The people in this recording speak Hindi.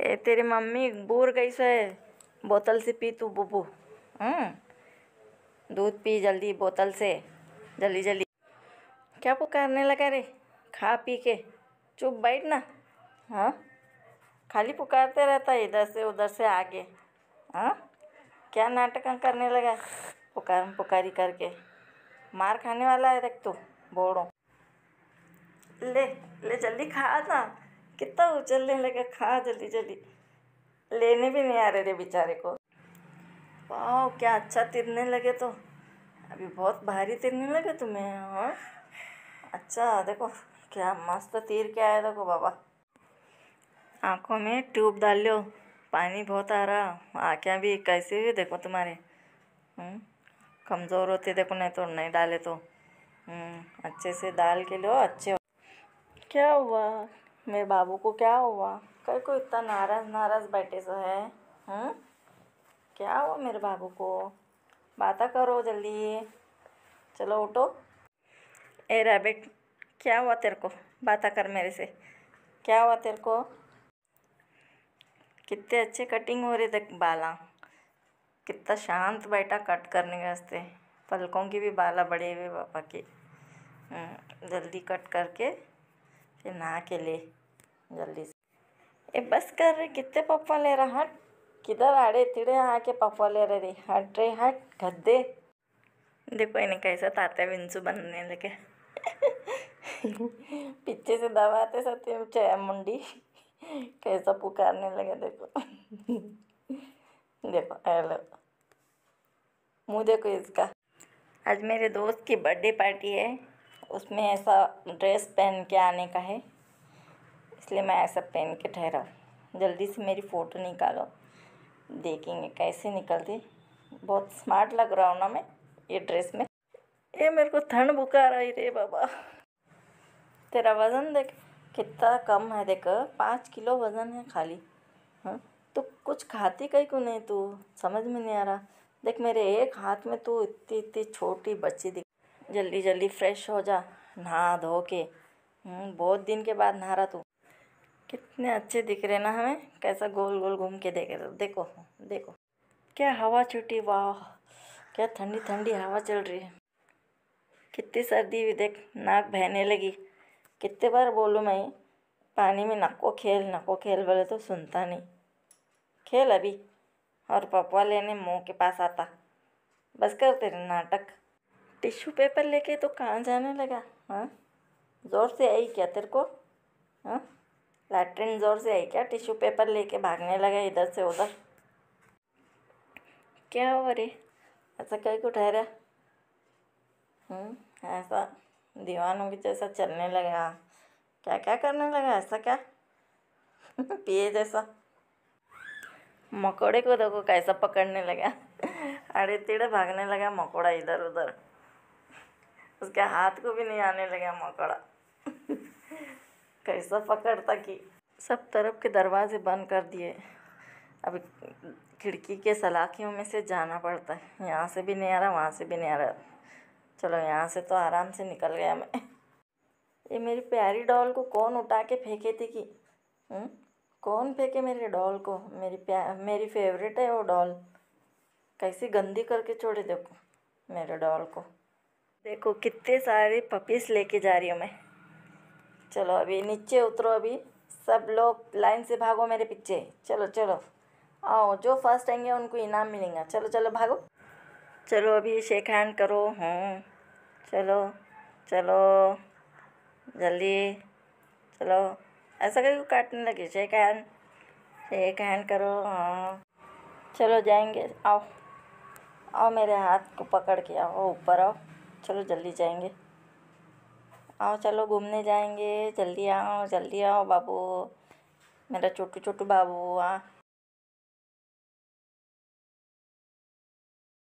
ए तेरी मम्मी बूर गईस है बोतल से पी तू बुबू हम्म। दूध पी जल्दी बोतल से जल्दी जल्दी क्या पुकारने लगा रे खा पी के चुप बैठ ना हाँ खाली पुकारते रहता है इधर से उधर से आगे हाँ क्या नाटक करने लगा पुकार पुकारी करके मार खाने वाला है रख तू बोड़ो ले ले जल्दी खा ना कितना उछलने लगे खा जल्दी जल्दी लेने भी नहीं आ रहे थे बेचारे को वाह क्या अच्छा तिरने लगे तो अभी बहुत भारी तिरने लगे तुम्हें और हाँ? अच्छा देखो क्या मस्त तीर के आया देखो बाबा आँखों में ट्यूब डाल लो पानी बहुत आ रहा आँखें भी कैसे हुई देखो तुम्हारे हम्म, कमज़ोर होते देखो नहीं तो नहीं डाले तो हम्म, अच्छे से डाल के लो अच्छे क्या हुआ मेरे बाबू को क्या हुआ कल को इतना नाराज़ नाराज़ बैठे सो है हुँ? हम्म? क्या हुआ मेरे बाबू को बात करो जल्दी चलो उठो ए रैबिट क्या हुआ तेरे को बात कर मेरे से क्या हुआ तेरे को कितने अच्छे कटिंग हो रहे थे बाला कितना शांत बैठा कट करने के वास्ते पलकों की भी बाला बड़े हुए पापा के हम्म, जल्दी कट करके फिर नहा के ले जल्दी से ए बस कर रहे कितने पप्पा ले रहा हट किधर आड़े तिड़े आके पप्पा ले रहे रही हट रे हट गद्दे देखो इन्हें कैसा ताते बिंसू बनने लगे पीछे से दबाते सत्य चया मुंडी कैसा पुकारने लगे देखो देखो हेलो मुँह देखो इसका आज मेरे दोस्त की बर्थडे पार्टी है उसमें ऐसा ड्रेस पहन के आने का है इसलिए मैं ऐसा पहन के ठहरा जल्दी से मेरी फ़ोटो निकालो देखेंगे कैसे निकलती बहुत स्मार्ट लग रहा हूँ ना मैं ये ड्रेस में ये मेरे को ठंड बुखार आई रे बाबा तेरा वज़न देख कितना कम है देख पाँच किलो वज़न है खाली हाँ तो कुछ खाती कहीं को नहीं तू समझ में नहीं आ रहा देख मेरे एक हाथ में तू इतनी इतनी छोटी बच्ची दिख जल्दी जल्दी फ्रेश हो जा नहा धो के हम्म, बहुत दिन के बाद नहा रहा तू कितने अच्छे दिख रहे ना हमें कैसा गोल गोल घूम के देख रहे देखो देखो क्या हवा छुटी वाह क्या ठंडी ठंडी हवा चल रही है कितनी सर्दी भी देख नाक बहने लगी कितने बार बोलूँ मैं पानी में नको खेल नको खेल बोले तो सुनता नहीं खेल अभी और पपवा लेने मुँह के पास आता बस करते रहे नाटक टिश्यू पेपर लेके तो कहाँ जाने लगा हाँ ज़ोर से आई क्या तेरे को हाँ लैट्रिन ज़ोर से आई क्या टिश्यू पेपर लेके भागने लगा इधर से उधर क्या हो अरे ऐसा कहीं को ठहरा हम्म, ऐसा दीवानों के जैसा चलने लगा क्या क्या करने लगा ऐसा क्या पिए जैसा मकोड़े को देखो कैसा पकड़ने लगा अरे तेरा भागने लगा मकोड़ा इधर उधर उसके हाथ को भी नहीं आने लगा मकोड़ा कैसा पकड़ता कि सब तरफ के दरवाजे बंद कर दिए अब खिड़की के सलाखियों में से जाना पड़ता है यहाँ से भी नहीं आ रहा वहाँ से भी नहीं आ रहा चलो यहाँ से तो आराम से निकल गया मैं ये मेरी प्यारी डॉल को कौन उठा के फेंके थी कि हम्म? कौन फेंके मेरे डॉल को मेरी प्या मेरी फेवरेट है वो डॉल कैसी गंदी करके छोड़े देखो मेरे डॉल को देखो कितने सारे पपीस लेके जा रही हूँ मैं चलो अभी नीचे उतरो अभी सब लोग लाइन से भागो मेरे पीछे चलो चलो आओ जो फर्स्ट आएंगे उनको इनाम मिलेगा चलो चलो भागो चलो अभी शेक हैंड करो हूँ हम्म। चलो चलो जल्दी चलो ऐसा कर काटने लगे शेक हैंड शेक हैंड करो हाँ चलो जाएंगे आओ आओ मेरे हाथ को पकड़ के आओ ऊपर आओ चलो जल्दी जाएंगे आओ चलो घूमने जाएंगे जल्दी आओ जल्दी आओ बाबू मेरा छोटू छोटू बाबू आ हाँ।